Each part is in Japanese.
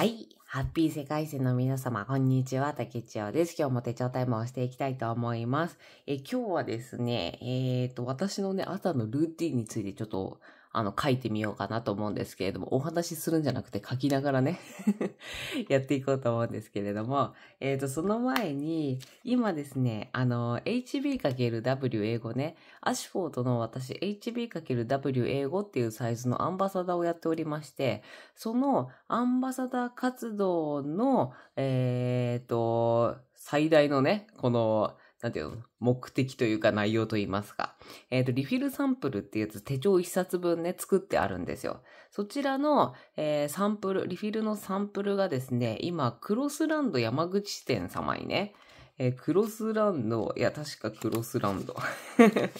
はい。ハッピー世界線の皆様、こんにちは。竹千代です。今日も手帳タイムをしていきたいと思います。え今日はですね、えっ、ー、と、私のね、朝のルーティンについてちょっとあの、書いてみようかなと思うんですけれども、お話しするんじゃなくて書きながらね やっていこうと思うんですけれども、えっ、ー、と、その前に、今ですね、あの、HB×W 英語ね、アシフォートの私、HB×W 英語っていうサイズのアンバサダーをやっておりまして、そのアンバサダー活動の、えっ、ー、と、最大のね、この、なんていうの目的というか内容といいますか。えっ、ー、と、リフィルサンプルっていうやつ手帳一冊分ね、作ってあるんですよ。そちらの、えー、サンプル、リフィルのサンプルがですね、今、クロスランド山口店様にね、えー、クロスランド、いや、確かクロスランド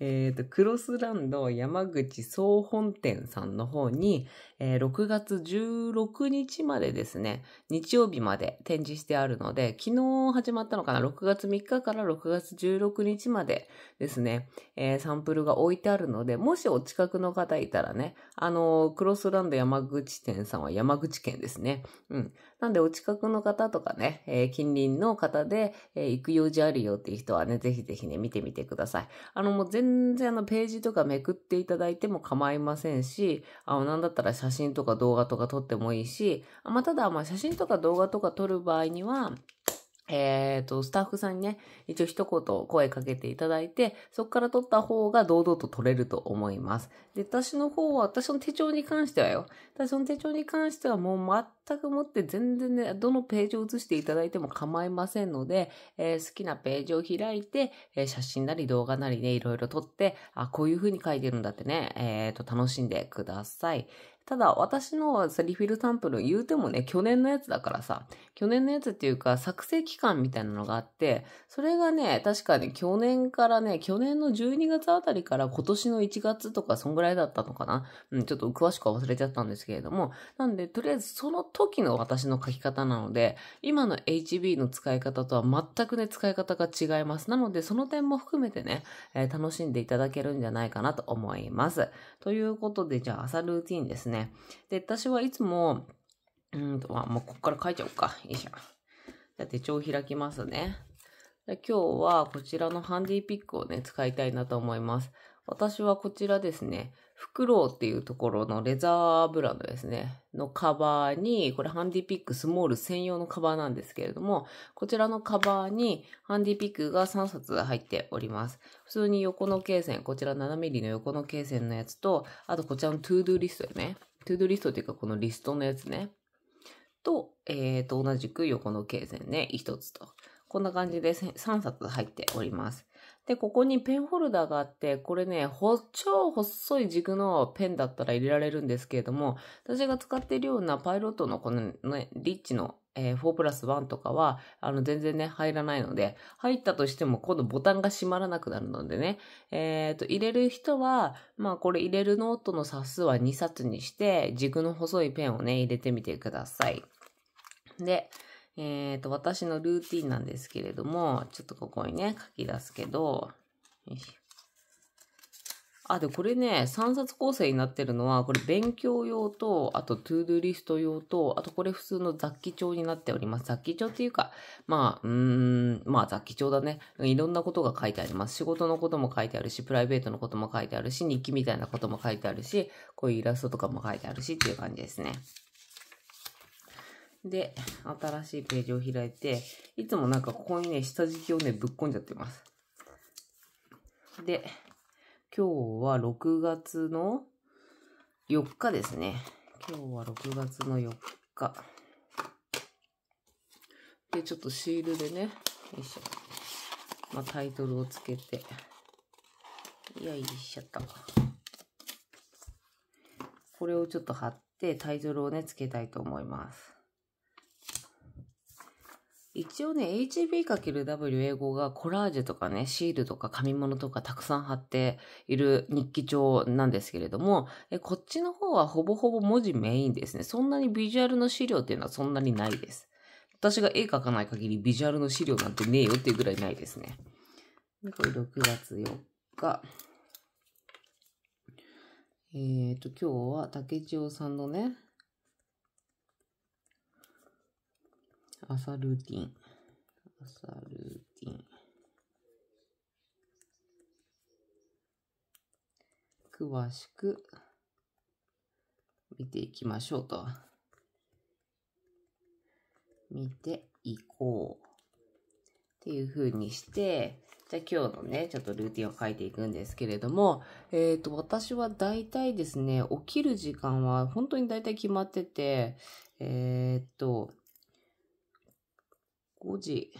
えっ、ー、と、クロスランド山口総本店さんの方に、えー、6月16日までですね、日曜日まで展示してあるので、昨日始まったのかな ?6 月3日から6月16日までですね、えー、サンプルが置いてあるので、もしお近くの方いたらね、あのー、クロスランド山口店さんは山口県ですね。うん。なんでお近くの方とかね、えー、近隣の方で、えー、行く用事あるよっていう人はね、ぜひぜひね、見てみてください。あの、もう全然あの、ページとかめくっていただいても構いませんし、あの、なんだったら写真とか動画とか撮ってもいいし、まあ、ただ、まあ、写真とか動画とか撮る場合には、えっ、ー、と、スタッフさんにね、一応一言声かけていただいて、そこから撮った方が堂々と撮れると思います。で、私の方は、私の手帳に関してはよ。私の手帳に関してはもう全くもって全然ね、どのページを写していただいても構いませんので、えー、好きなページを開いて、えー、写真なり動画なりね、いろいろ撮って、あ、こういう風に書いてるんだってね、えっ、と、楽しんでください。ただ、私のリフィルサンプル言うてもね、去年のやつだからさ、去年のやつっていうか、作成期間みたいなのがあって、それがね、確かね、去年からね、去年の12月あたりから今年の1月とか、そんぐらいだったのかな。うん、ちょっと詳しくは忘れちゃったんですけれども、なんで、とりあえずその時の私の書き方なので、今の HB の使い方とは全くね、使い方が違います。なので、その点も含めてね、えー、楽しんでいただけるんじゃないかなと思います。ということで、じゃあ朝ルーティンですね。ね。で、私はいつも、うんと、あ、もうこっから書いちゃおうか。よいしょ。じゃ手帳を開きますね。今日はこちらのハンディピックをね、使いたいなと思います。私はこちらですね、フクロウっていうところのレザーブランドですね、のカバーに、これハンディピックスモール専用のカバーなんですけれども、こちらのカバーにハンディピックが3冊入っております。普通に横の罫線、こちら 7mm の横の罫線のやつと、あとこちらのトゥードゥリストよね。トゥードゥリストっていうかこのリストのやつね。と、えー、と、同じく横の罫線ね、1つと。こんな感じで3冊入っております。で、ここにペンホルダーがあって、これね、ほ、超細い軸のペンだったら入れられるんですけれども、私が使っているようなパイロットのこのね、リッチの、えー、4プラス1とかは、あの、全然ね、入らないので、入ったとしても今度ボタンが閉まらなくなるのでね、えっ、ー、と、入れる人は、まあ、これ入れるノートの冊数は2冊にして、軸の細いペンをね、入れてみてください。で、えっ、ー、と、私のルーティンなんですけれども、ちょっとここにね、書き出すけど、あ、で、これね、3冊構成になってるのは、これ勉強用と、あとトゥードゥリスト用と、あとこれ普通の雑記帳になっております。雑記帳っていうか、まあ、うーん、まあ雑記帳だね。いろんなことが書いてあります。仕事のことも書いてあるし、プライベートのことも書いてあるし、日記みたいなことも書いてあるし、こういうイラストとかも書いてあるしっていう感じですね。で、新しいページを開いて、いつもなんかここにね、下敷きをね、ぶっ込んじゃってます。で、今日は6月の4日ですね。今日は6月の4日。で、ちょっとシールでね、よいしょ。まあ、タイトルをつけて、よいしょと。これをちょっと貼ってタイトルをね、つけたいと思います。一応ね、HB×W 英語がコラージュとかね、シールとか紙物とかたくさん貼っている日記帳なんですけれども、えこっちの方はほぼほぼ文字メインですね。そんなにビジュアルの資料っていうのはそんなにないです。私が絵描かない限りビジュアルの資料なんてねえよっていうぐらいないですね。これ6月4日。えっ、ー、と、今日は竹千代さんのね、朝ルーティン。朝ルーティン。詳しく見ていきましょうと。見ていこう。っていう風にして、じゃあ今日のね、ちょっとルーティンを書いていくんですけれども、えっ、ー、と、私は大体ですね、起きる時間は本当に大体決まってて、えっ、ー、と、5時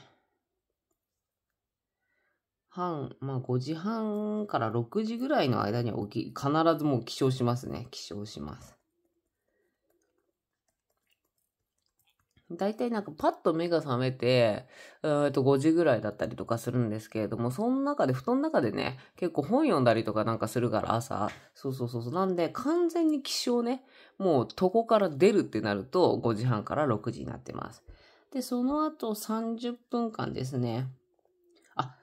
半、まあ5時半から6時ぐらいの間に起き、必ずもう起床しますね。起床します。大体なんかパッと目が覚めて、えっと5時ぐらいだったりとかするんですけれども、その中で、布団の中でね、結構本読んだりとかなんかするから朝、そうそうそうそう。なんで完全に気象ね、もう床から出るってなると5時半から6時になってます。で、その後30分間ですね。あ、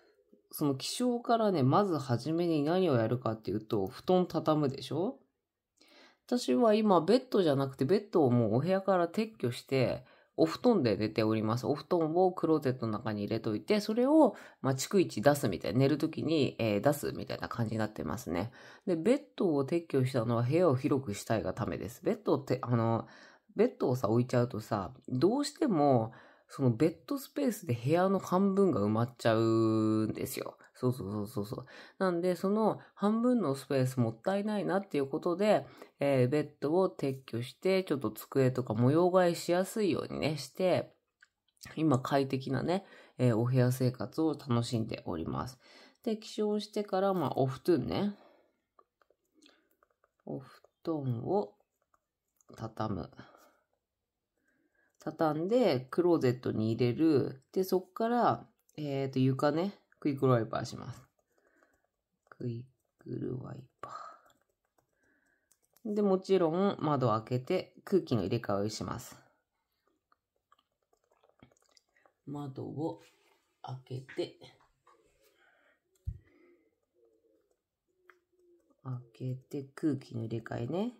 その起床からね、まず初めに何をやるかっていうと、布団畳むでしょ私は今ベッドじゃなくてベッドをもうお部屋から撤去して、お布団で寝ております。お布団をクローゼットの中に入れといて、それを、ま逐一出すみたいな、寝るときに、えー、出すみたいな感じになってますね。で、ベッドを撤去したのは部屋を広くしたいがためです。ベッドって、あの、ベッドをさ、置いちゃうとさ、どうしても、そのベッドスペースで部屋の半分が埋まっちゃうんですよ。そうそうそうそうそう。なんで、その半分のスペースもったいないなっていうことで、えー、ベッドを撤去して、ちょっと机とか模様替えしやすいようにね、して、今快適なね、えー、お部屋生活を楽しんでおります。で、起床してから、まあ、お布団ね。お布団を畳む。畳んで、クローゼットに入れる。で、そっから、えっ、ー、と、床ね、クイックルワイパーします。クイックルワイパー。で、もちろん窓を開けて空気の入れ替えをします。窓を開けて、開けて空気の入れ替えね。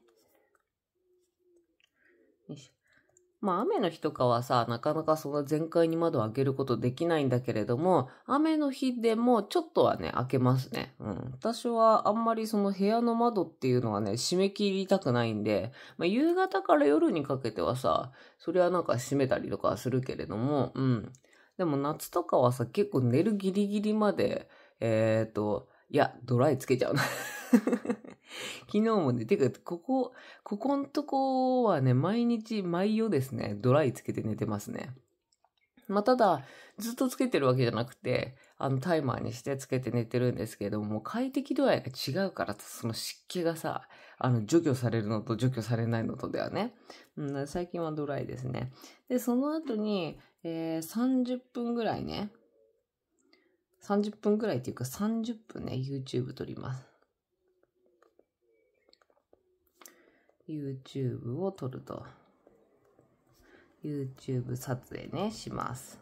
よいしょ。まあ雨の日とかはさ、なかなかその全開に窓を開けることできないんだけれども、雨の日でもちょっとはね、開けますね。うん。私はあんまりその部屋の窓っていうのはね、締め切りたくないんで、まあ夕方から夜にかけてはさ、それはなんか閉めたりとかするけれども、うん。でも夏とかはさ、結構寝るギリギリまで、えっ、ー、と、いや、ドライつけちゃうな 昨日もね、てか、ここ、ここんとこはね、毎日、毎夜ですね、ドライつけて寝てますね。まあ、ただ、ずっとつけてるわけじゃなくて、あの、タイマーにしてつけて寝てるんですけれども、快適度合いが違うから、その湿気がさ、あの、除去されるのと除去されないのとではね。うん、最近はドライですね。で、その後に、えー、30分ぐらいね。30分ぐらいっていうか30分ね、YouTube 撮ります。YouTube を撮ると。YouTube 撮影ね、します。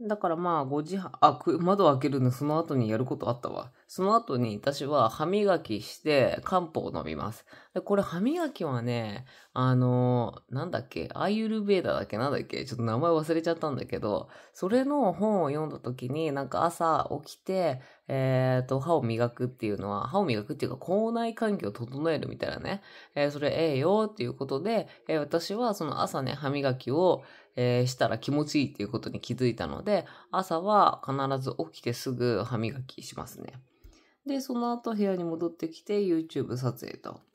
だからまあ5時半、あ、窓開けるのその後にやることあったわ。その後に私は歯磨きして漢方を飲みます。で、これ歯磨きはね、あのー、なんだっけ、アイユルベーダーだっけなんだっけちょっと名前忘れちゃったんだけど、それの本を読んだ時になんか朝起きて、えっ、ー、と、歯を磨くっていうのは、歯を磨くっていうか、口内環境を整えるみたいなね、えー、それええよっていうことで、えー、私はその朝ね、歯磨きを、えしたら気持ちいいっていうことに気づいたので、朝は必ず起きてすぐ歯磨きしますね。で、その後部屋に戻ってきて YouTube 撮影と。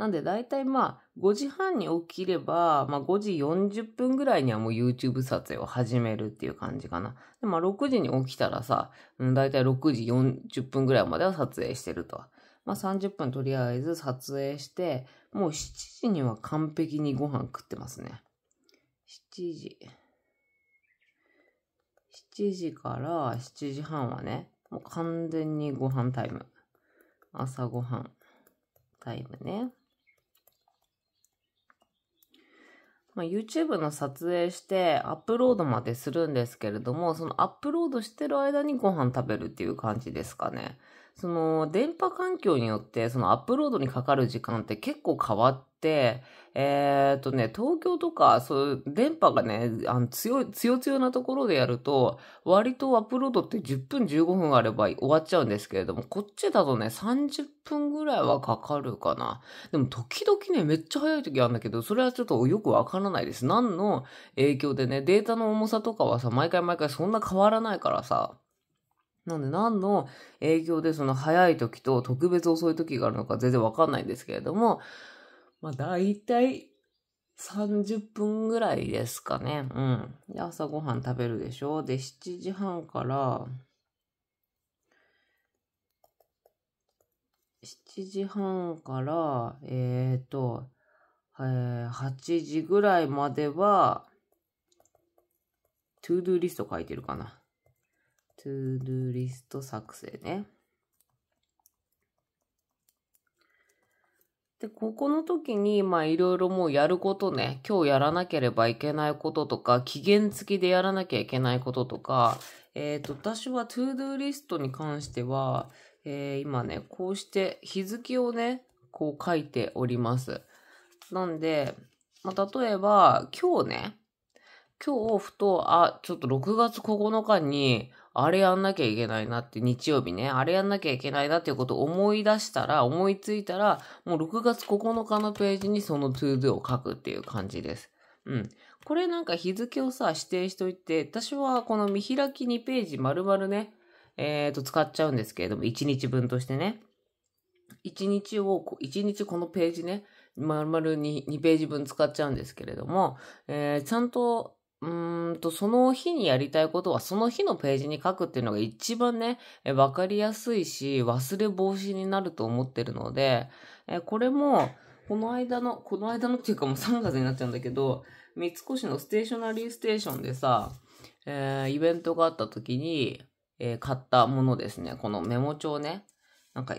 なんで大体まあ5時半に起きれば、まあ5時40分ぐらいにはもう YouTube 撮影を始めるっていう感じかな。でまあ6時に起きたらさ、大体6時40分ぐらいまでは撮影してると。まあ30分とりあえず撮影して、もう7時には完璧にご飯食ってますね。7時。7時から7時半はね、もう完全にご飯タイム。朝ごはんタイムね。まあ、YouTube の撮影してアップロードまでするんですけれども、そのアップロードしてる間にご飯食べるっていう感じですかね。その電波環境によってそのアップロードにかかる時間って結構変わっ、えー、っとね、東京とか、そういう電波がね、あの強い、強強なところでやると、割とアップロードって10分15分あれば終わっちゃうんですけれども、こっちだとね、30分ぐらいはかかるかな。でも時々ね、めっちゃ早い時あるんだけど、それはちょっとよくわからないです。何の影響でね、データの重さとかはさ、毎回毎回そんな変わらないからさ、なんで何の影響でその早い時と特別遅い時があるのか全然わかんないんですけれども、まあ、大体30分ぐらいですかね。うん。で、朝ごはん食べるでしょ。で、7時半から、7時半から、えっ、ー、と、えー、8時ぐらいまでは、トゥードゥーリスト書いてるかな。トゥードゥーリスト作成ね。で、ここの時に、まあいろいろもうやることね、今日やらなければいけないこととか、期限付きでやらなきゃいけないこととか、えっ、ー、と、私はトードゥーリストに関しては、えー、今ね、こうして日付をね、こう書いております。なんで、まあ、例えば、今日ね、今日ふと、あ、ちょっと6月9日に、あれやんなきゃいけないなって、日曜日ね、あれやんなきゃいけないなっていうことを思い出したら、思いついたら、もう6月9日のページにその to do を書くっていう感じです。うん。これなんか日付をさ、指定しといて、私はこの見開き2ページ丸々ね、えっ、ー、と、使っちゃうんですけれども、1日分としてね。1日を、1日このページね、丸々に2ページ分使っちゃうんですけれども、えー、ちゃんとうんと、その日にやりたいことはその日のページに書くっていうのが一番ね、わかりやすいし、忘れ防止になると思ってるので、えこれも、この間の、この間のっていうかもう3月になっちゃうんだけど、三越のステーショナリーステーションでさ、えー、イベントがあった時に、えー、買ったものですね。このメモ帳ね。なんか、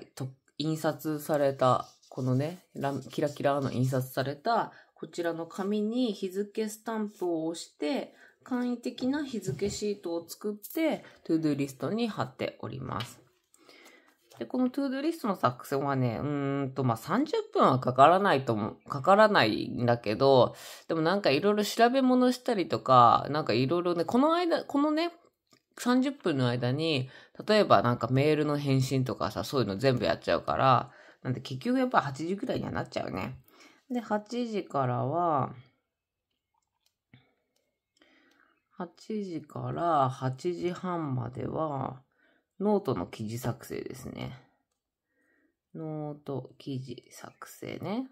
印刷された、このね、キラキラの印刷されたこちらの紙に日付スタンプを押して、簡易的な日付シートを作って、トゥードゥリストに貼っております。で、このトゥードゥリストの作成はね、うんと、まあ、30分はかからないとも、かからないんだけど、でもなんかいろいろ調べ物したりとか、なんかいろいろね、この間、このね、30分の間に、例えばなんかメールの返信とかさ、そういうの全部やっちゃうから、なんで結局やっぱ8時くらいにはなっちゃうね。で、8時からは、8時から8時半までは、ノートの記事作成ですね。ノート記事作成ね。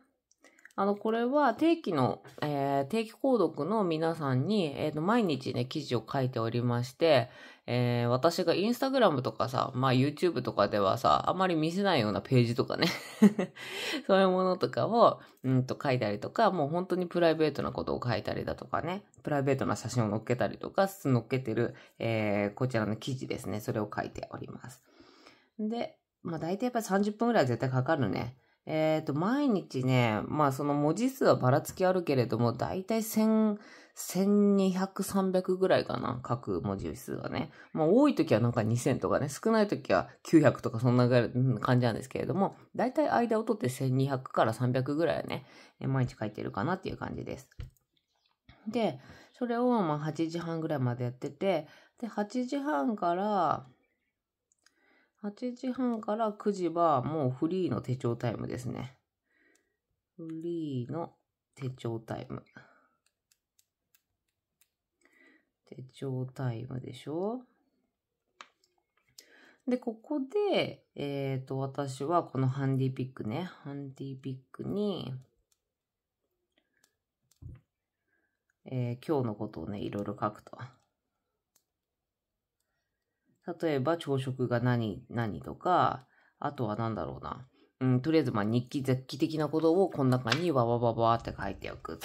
あの、これは定期の、えー、定期購読の皆さんに、えっ、ー、と、毎日ね、記事を書いておりまして、えー、私がインスタグラムとかさ、まあ YouTube とかではさ、あまり見せないようなページとかね そういうものとかを、うんと書いたりとか、もう本当にプライベートなことを書いたりだとかね、プライベートな写真を載っけたりとか、載っけてる、えー、こちらの記事ですね、それを書いております。で、まあ大体やっぱ30分ぐらい絶対かかるね。えっ、ー、と、毎日ね、まあその文字数はばらつきあるけれども、大体1000、1200、300ぐらいかな、各文字数がね。まあ多い時はなんか2000とかね、少ない時は900とかそんな感じなんですけれども、だいたい間を取って1200から300ぐらいはね、毎日書いてるかなっていう感じです。で、それをまあ8時半ぐらいまでやってて、で、8時半から、8時半から9時はもうフリーの手帳タイムですね。フリーの手帳タイム。で、上タイムでしょで、ここで、えっ、ー、と、私はこのハンディピックね、ハンディピックに、えー、今日のことをね、いろいろ書くと。例えば、朝食が何、何とか、あとは何だろうな。うん、とりあえず、まあ、日記、雑記的なことをこの中にわわわわって書いておく。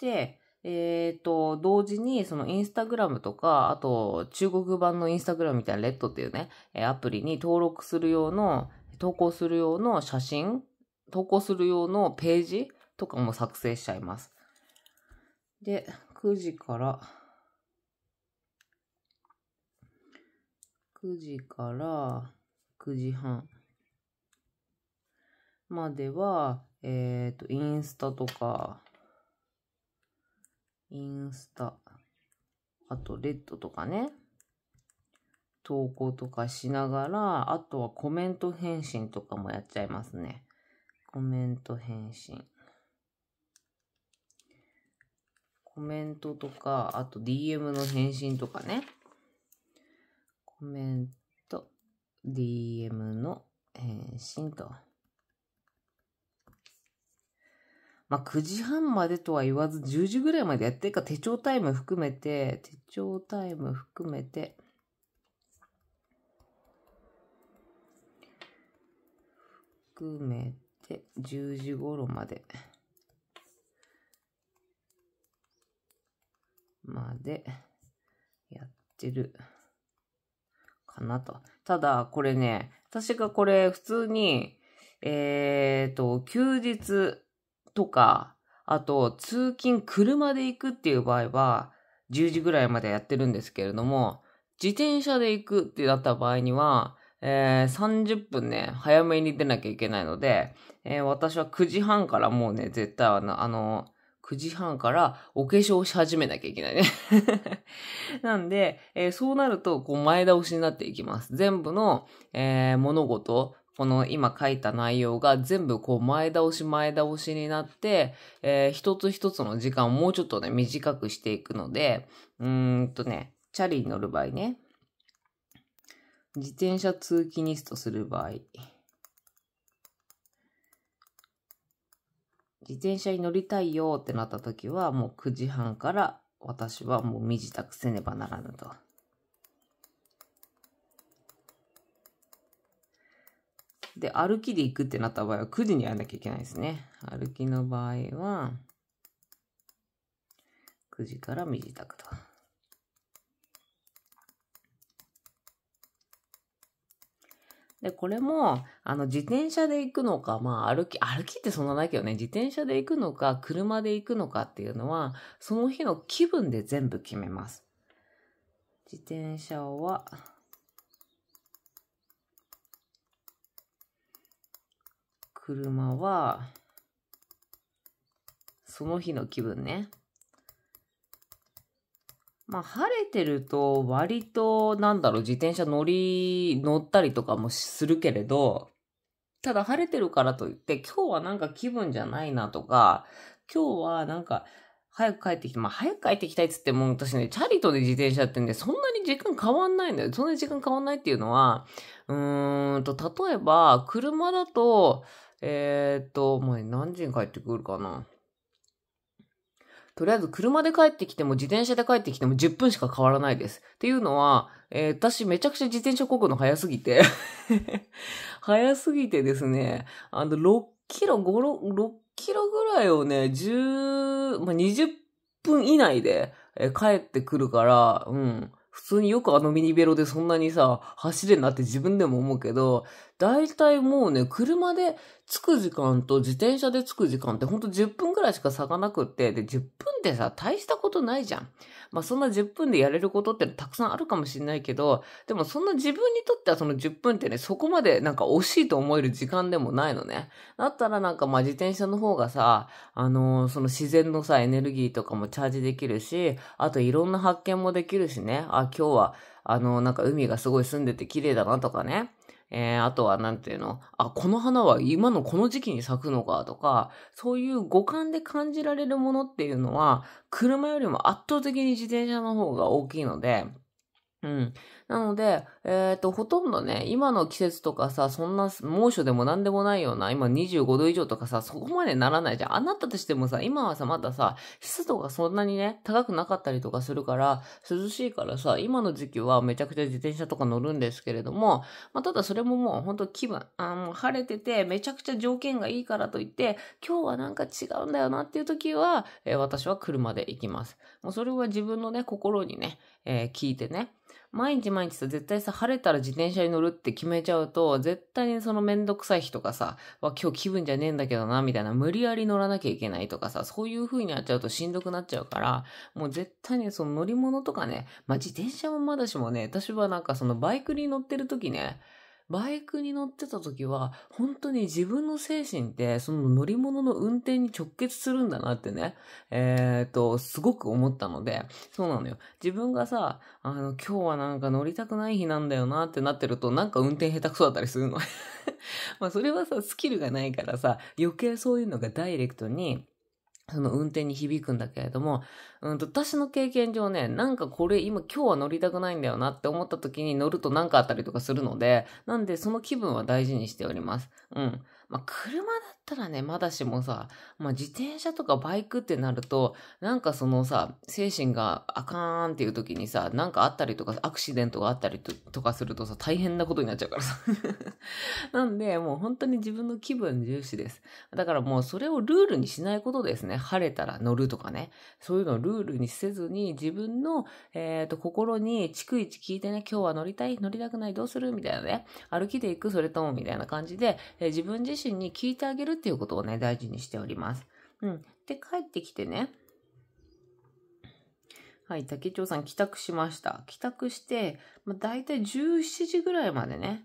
で、えっ、ー、と、同時に、そのインスタグラムとか、あと、中国版のインスタグラムみたいなレッドっていうね、アプリに登録する用の、投稿する用の写真、投稿する用のページとかも作成しちゃいます。で、9時から、9時から9時半までは、えっ、ー、と、インスタとか、インスタ、あとレッドとかね、投稿とかしながら、あとはコメント返信とかもやっちゃいますね。コメント返信。コメントとか、あと DM の返信とかね。コメント、DM の返信と。まあ、9時半までとは言わず10時ぐらいまでやってるか手帳タイム含めて、手帳タイム含めて、含めて10時頃まで。までやってるかなと。ただ、これね、私がこれ普通に、えっ、ー、と、休日、とか、あと通勤車で行くっていう場合は、10時ぐらいまでやってるんですけれども、自転車で行くってなった場合には、えー、30分ね、早めに出なきゃいけないので、えー、私は9時半からもうね、絶対あの、あの9時半からお化粧し始めなきゃいけないね なんで、えー、そうなると、こう前倒しになっていきます。全部の、えー、物事、この今書いた内容が全部こう前倒し前倒しになって、えー、一つ一つの時間をもうちょっとね、短くしていくので、うーんとね、チャリに乗る場合ね、自転車通勤リストする場合、自転車に乗りたいよってなった時は、もう9時半から私はもう身支度せねばならぬと。で、歩きで行くってなった場合は9時にやらなきゃいけないですね。歩きの場合は、9時から身支度と。で、これも、あの、自転車で行くのか、まあ、歩き、歩きってそんなないけどね、自転車で行くのか、車で行くのかっていうのは、その日の気分で全部決めます。自転車は、車は、その日の気分ね。まあ、晴れてると、割と、なんだろう、自転車乗り、乗ったりとかもするけれど、ただ晴れてるからといって、今日はなんか気分じゃないなとか、今日はなんか、早く帰ってきて、まあ早く帰ってきたいっつっても私ね、チャリとで自転車ってんで、そんなに時間変わんないんだよ。そんなに時間変わんないっていうのは、うーんと、例えば、車だと、えー、っと、もう何時に帰ってくるかな。とりあえず車で帰ってきても自転車で帰ってきても10分しか変わらないです。っていうのは、えー、私めちゃくちゃ自転車こぐの早すぎて 早すぎてですね、あの、6キロ、5、6キロぐらいをね、10、まあ、20分以内で、えー、帰ってくるから、うん。普通によくあのミニベロでそんなにさ、走れんなって自分でも思うけど、大体もうね、車で着く時間と自転車で着く時間ってほんと10分くらいしか差がなくって、で、10分ってさ、大したことないじゃん。まあそんな10分でやれることってたくさんあるかもしれないけど、でもそんな自分にとってはその10分ってね、そこまでなんか惜しいと思える時間でもないのね。だったらなんかまあ自転車の方がさ、あのー、その自然のさ、エネルギーとかもチャージできるし、あといろんな発見もできるしね、あ、今日は、あのなんか海がすごい澄んでて綺麗だなとかね。えー、あとはなんていうの、あ、この花は今のこの時期に咲くのかとか、そういう五感で感じられるものっていうのは、車よりも圧倒的に自転車の方が大きいので、うん。なので、えっ、ー、と、ほとんどね、今の季節とかさ、そんな猛暑でも何でもないような、今25度以上とかさ、そこまでならないじゃん。あなたとしてもさ、今はさ、まださ、湿度がそんなにね、高くなかったりとかするから、涼しいからさ、今の時期はめちゃくちゃ自転車とか乗るんですけれども、まあ、ただそれももうほんと気分、あも晴れてて、めちゃくちゃ条件がいいからといって、今日はなんか違うんだよなっていう時は、えー、私は車で行きます。もうそれは自分のね、心にね、えー、聞いてね、毎日毎日さ、絶対さ、晴れたら自転車に乗るって決めちゃうと、絶対にそのめんどくさい日とかさ、わ、今日気分じゃねえんだけどな、みたいな、無理やり乗らなきゃいけないとかさ、そういう風にやっちゃうとしんどくなっちゃうから、もう絶対にその乗り物とかね、まあ、自転車もまだしもね、私はなんかそのバイクに乗ってる時ね、バイクに乗ってた時は、本当に自分の精神って、その乗り物の運転に直結するんだなってね、えっ、ー、と、すごく思ったので、そうなのよ。自分がさ、あの、今日はなんか乗りたくない日なんだよなってなってると、なんか運転下手くそだったりするの。まあ、それはさ、スキルがないからさ、余計そういうのがダイレクトに、その運転に響くんだけれども、うんと、私の経験上ね、なんかこれ今今日は乗りたくないんだよなって思った時に乗ると何かあったりとかするので、なんでその気分は大事にしております。うん。まあ、車だったらね、まだしもさ、まあ、自転車とかバイクってなると、なんかそのさ、精神があかーんっていう時にさ、なんかあったりとか、アクシデントがあったりとかするとさ、大変なことになっちゃうからさ。なんで、もう本当に自分の気分重視です。だからもうそれをルールにしないことですね。晴れたら乗るとかね。そういうのをルールにせずに、自分の、えっ、ー、と、心に逐一聞いてね、今日は乗りたい、乗りたくない、どうするみたいなね。歩きで行く、それともみたいな感じで、えー、自分自自身に聞いてあげるっていうことをね、大事にしております。うん。で、帰ってきてね、はい、竹町さん帰宅しました。帰宅して、まあ、大体17時ぐらいまでね、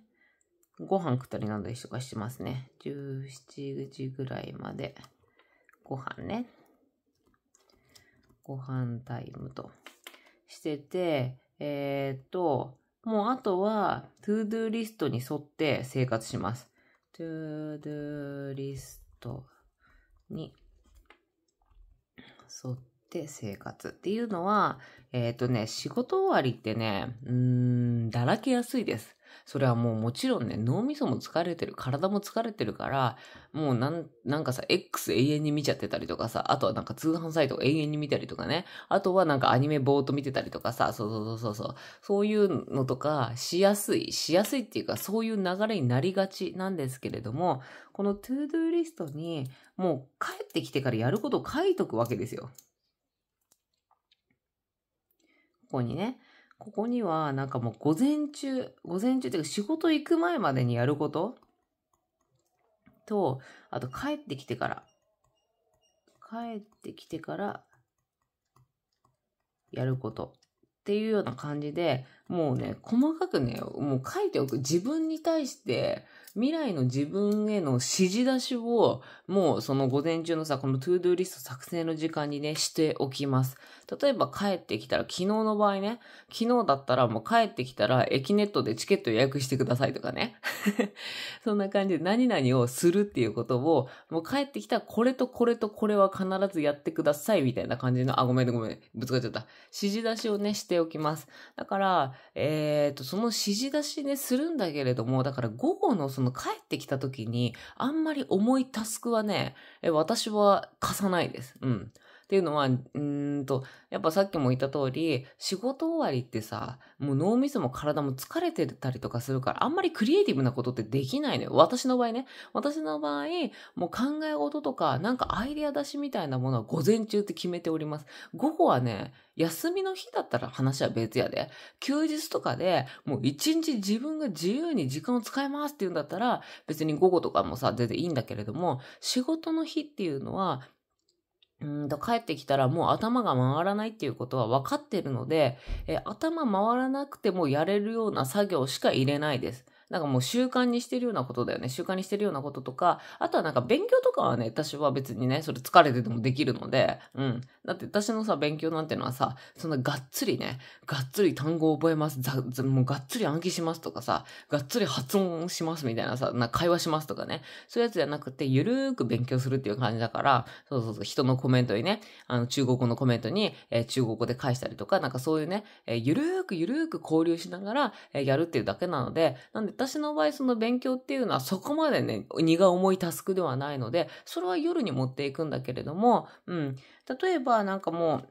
ご飯食ったりなんだりとかしてますね。17時ぐらいまで、ご飯ね。ご飯タイムとしてて、えー、っと、もうあとは、トゥードゥーリストに沿って生活します。to do リストに沿って生活っていうのは、えっ、ー、とね、仕事終わりってね、うん、だらけやすいです。それはもうもちろんね、脳みそも疲れてる、体も疲れてるから、もうなん、なんかさ、X 永遠に見ちゃってたりとかさ、あとはなんか通販サイト永遠に見たりとかね、あとはなんかアニメぼーっと見てたりとかさ、そうそうそうそう、そういうのとかしやすい、しやすいっていうかそういう流れになりがちなんですけれども、この to do リストにもう帰ってきてからやることを書いとくわけですよ。ここにね。ここには、なんかもう午前中、午前中っていうか仕事行く前までにやることと、あと帰ってきてから、帰ってきてからやることっていうような感じで、もうね、細かくね、もう書いておく。自分に対して、未来の自分への指示出しを、もうその午前中のさ、このトゥードゥーリスト作成の時間にね、しておきます。例えば帰ってきたら、昨日の場合ね、昨日だったらもう帰ってきたら、駅ネットでチケット予約してくださいとかね。そんな感じで何々をするっていうことを、もう帰ってきたらこれとこれとこれは必ずやってくださいみたいな感じの、あ、ごめんごめん、ぶつかっちゃった。指示出しをね、しておきます。だから、えっ、ー、と、その指示出しね、するんだけれども、だから午後のそのその帰ってきた時に、あんまり重いタスクはね、私は貸さないです。うん。っていうのは、うんと、やっぱさっきも言った通り、仕事終わりってさ、もう脳みそも体も疲れてたりとかするから、あんまりクリエイティブなことってできないのよ。私の場合ね。私の場合、もう考え事とか、なんかアイデア出しみたいなものは午前中って決めております。午後はね、休みの日だったら話は別やで。休日とかで、もう一日自分が自由に時間を使いますって言うんだったら、別に午後とかもさ、全然いいんだけれども、仕事の日っていうのは、うんと帰ってきたらもう頭が回らないっていうことは分かってるので、え頭回らなくてもやれるような作業しか入れないです。なんかもう習慣にしてるようなことだよね。習慣にしてるようなこととか、あとはなんか勉強とかはね、私は別にね、それ疲れててもできるので、うん。だって私のさ、勉強なんてのはさ、そんながっつりね、がっつり単語を覚えます、ざもうがっつり暗記しますとかさ、がっつり発音しますみたいなさ、な会話しますとかね、そういうやつじゃなくて、ゆるーく勉強するっていう感じだから、そうそうそう、人のコメントにね、あの、中国語のコメントに、えー、中国語で返したりとか、なんかそういうね、えー、ゆるーくゆるーく交流しながら、えー、やるっていうだけなので、なんで私の場合その勉強っていうのはそこまでね、荷が重いタスクではないので、それは夜に持っていくんだけれども、うん。例えばなんかも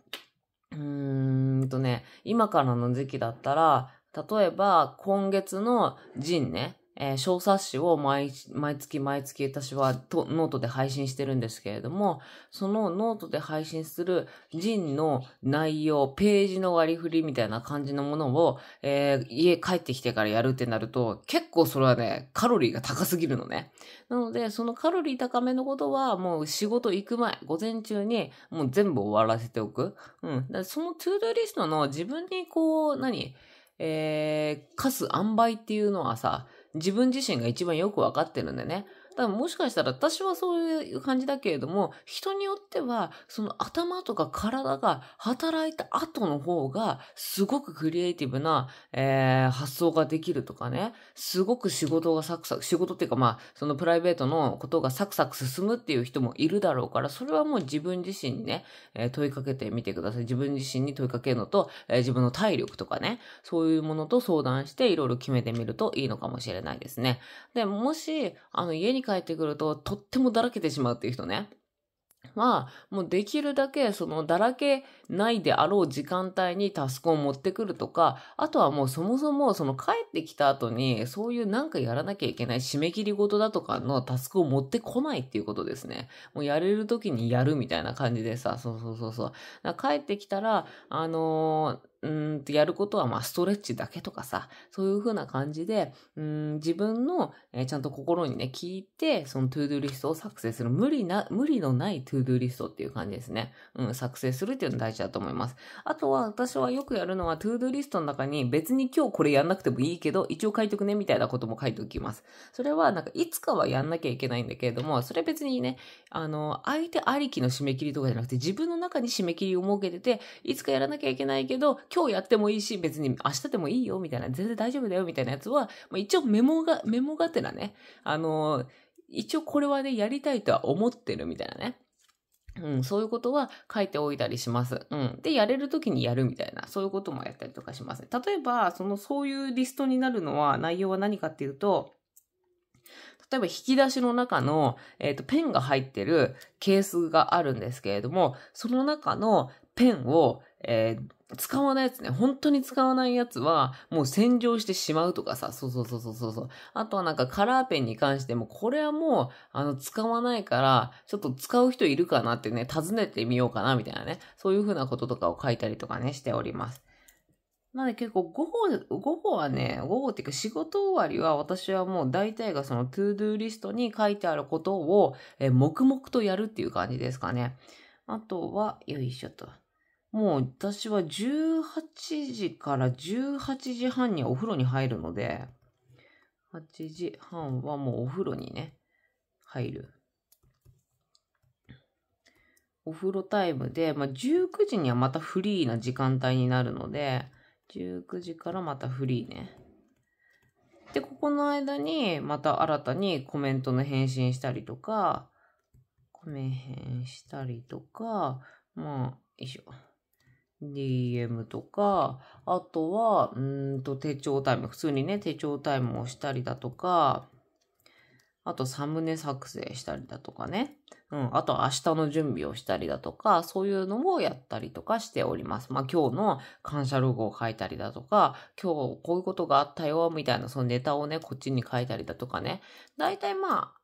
う、うーんとね、今からの時期だったら、例えば今月のジンね、えー、小冊子を毎月毎月私はとノートで配信してるんですけれども、そのノートで配信する人の内容、ページの割り振りみたいな感じのものを、えー、家帰ってきてからやるってなると、結構それはね、カロリーが高すぎるのね。なので、そのカロリー高めのことはもう仕事行く前、午前中にもう全部終わらせておく。うん。だそのトゥードリストの自分にこう、何えー、課す塩梅っていうのはさ、自分自身が一番よくわかってるんでね。だからもしかしたら私はそういう感じだけれども、人によっては、その頭とか体が働いた後の方が、すごくクリエイティブな、えー、発想ができるとかね、すごく仕事がサクサク、仕事っていうかまあ、そのプライベートのことがサクサク進むっていう人もいるだろうから、それはもう自分自身にね、えー、問いかけてみてください。自分自身に問いかけるのと、えー、自分の体力とかね、そういうものと相談していろいろ決めてみるといいのかもしれないですね。で、もし、あの、家に帰ってくるととってもだらけてしまうっていう人ね。は、もうできるだけそのだらけないであろう時間帯にタスクを持ってくるとか、あとはもうそもそもその帰ってきた後にそういうなんかやらなきゃいけない締め切り事だとかのタスクを持ってこないっていうことですね。もうやれる時にやるみたいな感じでさ、そうそうそうそう。帰ってきたら、あのーうんやることはまあストレッチだけとかさ、そういう風な感じで、うん自分の、えー、ちゃんと心にね、聞いて、そのトゥードゥリストを作成する。無理な、無理のないトゥードゥリストっていう感じですね。うん、作成するっていうの大事だと思います。あとは私はよくやるのは、トゥードゥリストの中に別に今日これやんなくてもいいけど、一応書いとくねみたいなことも書いておきます。それはなんかいつかはやんなきゃいけないんだけれども、それ別にね、あの、相手ありきの締め切りとかじゃなくて、自分の中に締め切りを設けてて、いつかやらなきゃいけないけど、今日やってもいいし、別に明日でもいいよ、みたいな、全然大丈夫だよ、みたいなやつは、まあ、一応メモが、メモがてらね、あの、一応これはね、やりたいとは思ってるみたいなね。うん、そういうことは書いておいたりします。うん。で、やれる時にやるみたいな、そういうこともやったりとかします。例えば、その、そういうリストになるのは、内容は何かっていうと、例えば引き出しの中の、えっ、ー、と、ペンが入ってるケースがあるんですけれども、その中のペンを、えー、使わないやつね、本当に使わないやつは、もう洗浄してしまうとかさ、そうそうそうそうそう。あとはなんかカラーペンに関しても、これはもう、あの、使わないから、ちょっと使う人いるかなってね、尋ねてみようかな、みたいなね。そういうふうなこととかを書いたりとかね、しております。なので結構午後、午後はね、午後っていうか仕事終わりは私はもう大体がそのトゥードゥーリストに書いてあることを、え黙々とやるっていう感じですかね。あとは、よいしょと。もう私は18時から18時半にお風呂に入るので、8時半はもうお風呂にね、入る。お風呂タイムで、まあ、19時にはまたフリーな時間帯になるので、19時からまたフリーね。で、ここの間に、また新たにコメントの返信したりとか、コメ返したりとか、まあ、よいしょ。DM とか、あとは、うんと手帳タイム、普通にね、手帳タイムをしたりだとか、あとサムネ作成したりだとかね。うん。あと明日の準備をしたりだとか、そういうのもやったりとかしております。まあ今日の感謝ログを書いたりだとか、今日こういうことがあったよ、みたいなそのネタをね、こっちに書いたりだとかね。大体ま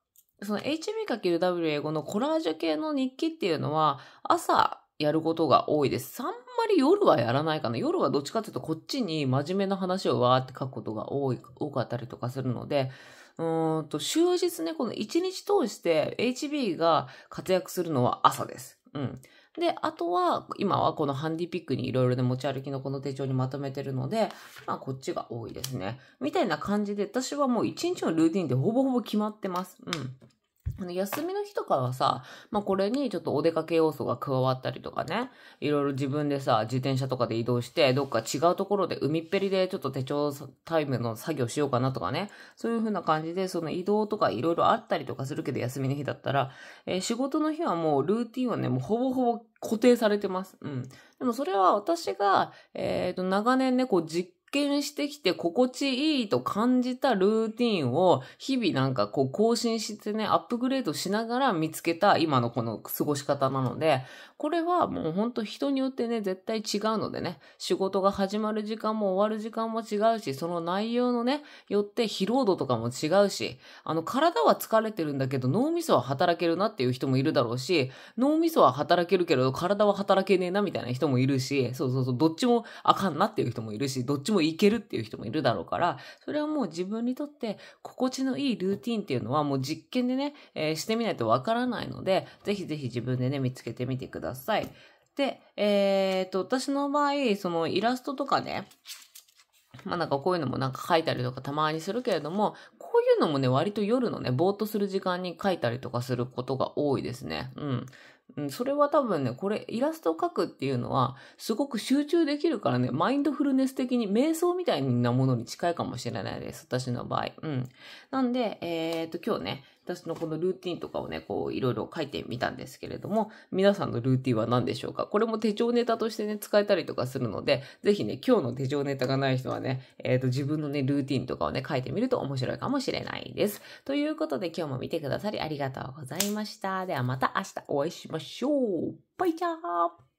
あ、その HB×W 英語のコラージュ系の日記っていうのは、朝、やることが多いです。あんまり夜はやらないかな。夜はどっちかっていうとこっちに真面目な話をわーって書くことが多い、多かったりとかするので、うんと、終日ね、この一日通して HB が活躍するのは朝です。うん。で、あとは、今はこのハンディピックにいろいろね、持ち歩きのこの手帳にまとめてるので、まあ、こっちが多いですね。みたいな感じで、私はもう一日のルーティンでほぼほぼ決まってます。うん。休みの日とかはさ、まあ、これにちょっとお出かけ要素が加わったりとかね、いろいろ自分でさ、自転車とかで移動して、どっか違うところで海っぺりでちょっと手帳タイムの作業しようかなとかね、そういう風な感じで、その移動とかいろいろあったりとかするけど、休みの日だったら、えー、仕事の日はもうルーティンはね、もうほぼほぼ固定されてます。うん。でもそれは私が、えっ、ー、と、長年ね、こう、見してきて心地いいと感じたルーティンを日々なんかこう更新してね、アップグレードしながら見つけた今のこの過ごし方なので、これはもうほんと人によってね、絶対違うのでね、仕事が始まる時間も終わる時間も違うし、その内容のね、よって疲労度とかも違うし、あの、体は疲れてるんだけど、脳みそは働けるなっていう人もいるだろうし、脳みそは働けるけど、体は働けねえなみたいな人もいるし、そうそうそう、どっちもあかんなっていう人もいるし、どっちもいけるっていう人もいるだろうから、それはもう自分にとって心地のいいルーティンっていうのはもう実験でね、えー、してみないとわからないので、ぜひぜひ自分でね、見つけてみてください。ください。で、えっ、と、私の場合、そのイラストとかね、まあなんかこういうのもなんか書いたりとかたまにするけれども、こういうのもね、割と夜のね、ぼーっとする時間に書いたりとかすることが多いですね。うん。うん、それは多分ね、これ、イラストを描くっていうのは、すごく集中できるからね、マインドフルネス的に、瞑想みたいなものに近いかもしれないです。私の場合。うん。なんで、えー、っと、今日ね、私のこのルーティンとかをね、こういろいろ書いてみたんですけれども、皆さんのルーティンは何でしょうかこれも手帳ネタとしてね、使えたりとかするので、ぜひね、今日の手帳ネタがない人はね、えっ、ー、と、自分のね、ルーティンとかをね、書いてみると面白いかもしれないです。ということで今日も見てくださりありがとうございました。ではまた明日お会いしましょう。バイチャー